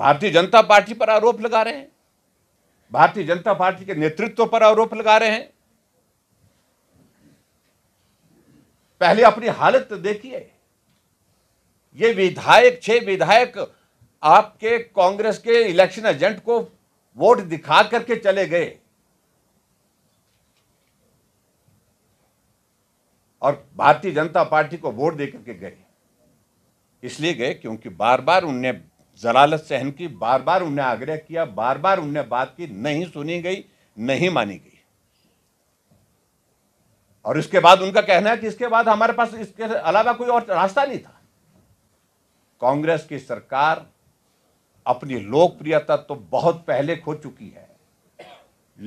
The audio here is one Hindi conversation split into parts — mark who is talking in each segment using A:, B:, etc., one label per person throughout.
A: भारतीय जनता पार्टी पर आरोप लगा रहे हैं भारतीय जनता पार्टी के नेतृत्व पर आरोप लगा रहे हैं पहले अपनी हालत तो देखिए ये विधायक छह विधायक आपके कांग्रेस के इलेक्शन एजेंट को वोट दिखा करके चले गए और भारतीय जनता पार्टी को वोट दे करके गए इसलिए गए क्योंकि बार बार उनने जलालत सहन की बार बार उन्हें आग्रह किया बार बार उन्हें बात की नहीं सुनी गई नहीं मानी गई और इसके बाद उनका कहना है कि इसके बाद हमारे पास इसके अलावा कोई और रास्ता नहीं था कांग्रेस की सरकार अपनी लोकप्रियता तो बहुत पहले खो चुकी है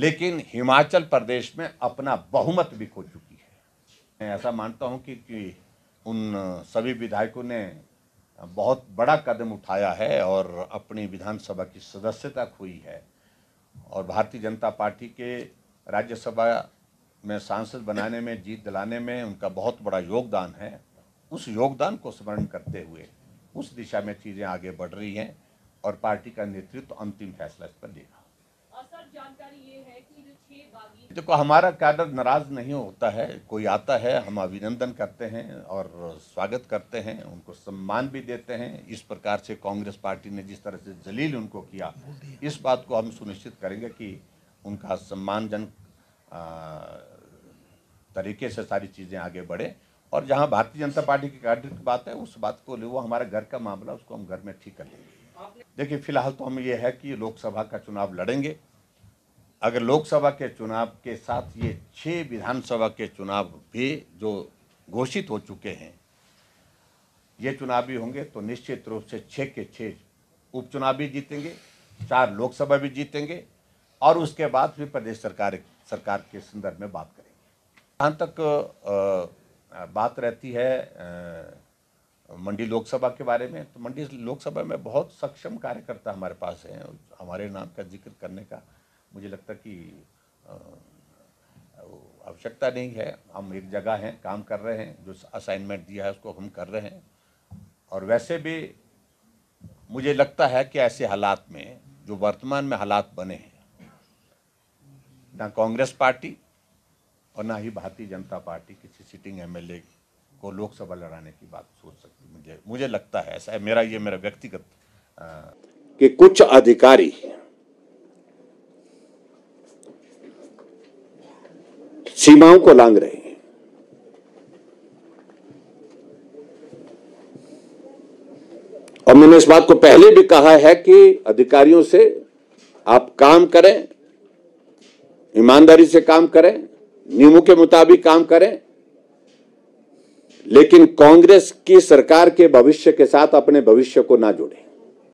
A: लेकिन हिमाचल प्रदेश में अपना बहुमत भी खो चुकी है मैं ऐसा मानता हूं कि, कि उन सभी विधायकों ने बहुत बड़ा कदम उठाया है और अपनी विधानसभा की सदस्यता खोई है और भारतीय जनता पार्टी के राज्यसभा में सांसद बनाने में जीत दिलाने में उनका बहुत बड़ा योगदान है उस योगदान को स्मरण करते हुए उस दिशा में चीज़ें आगे बढ़ रही हैं और पार्टी का नेतृत्व अंतिम फैसला इस पर देगा देखो हमारा कैडर नाराज नहीं होता है कोई आता है हम अभिनंदन करते हैं और स्वागत करते हैं उनको सम्मान भी देते हैं इस प्रकार से कांग्रेस पार्टी ने जिस तरह से जलील उनको किया इस बात को हम सुनिश्चित करेंगे कि उनका सम्मानजनक तरीके से सारी चीज़ें आगे बढ़े और जहाँ भारतीय जनता पार्टी की कैडर की बात है उस बात को वो हमारा घर का मामला उसको हम घर में ठीक कर लेंगे देखिए फिलहाल तो हम ये है कि लोकसभा का चुनाव लड़ेंगे अगर लोकसभा के चुनाव के साथ ये छः विधानसभा के चुनाव भी जो घोषित हो चुके हैं ये चुनाव भी होंगे तो निश्चित रूप से छः के छः उपचुनाव भी जीतेंगे चार लोकसभा भी जीतेंगे और उसके बाद भी प्रदेश सरकार सरकार के संदर्भ में बात करेंगे जहाँ तक बात रहती है मंडी लोकसभा के बारे में तो मंडी लोकसभा में बहुत सक्षम कार्यकर्ता हमारे पास हैं हमारे नाम का जिक्र करने का मुझे लगता कि आवश्यकता नहीं है हम एक जगह हैं काम कर रहे हैं जो असाइनमेंट दिया है उसको हम कर रहे हैं और वैसे भी मुझे लगता है कि ऐसे हालात में जो वर्तमान में हालात बने हैं ना कांग्रेस पार्टी और ना ही भारतीय जनता पार्टी किसी सिटिंग एमएलए को लोकसभा लड़ाने की बात सोच सकती मुझे मुझे लगता है ऐसा है मेरा ये मेरा व्यक्तिगत कि कुछ अधिकारी सीमाओं को लांग रहे हैं और मैंने इस बात को पहले भी कहा है कि अधिकारियों से आप काम करें ईमानदारी से काम करें नियमों के मुताबिक काम करें लेकिन कांग्रेस की सरकार के भविष्य के साथ अपने भविष्य को ना जोड़ें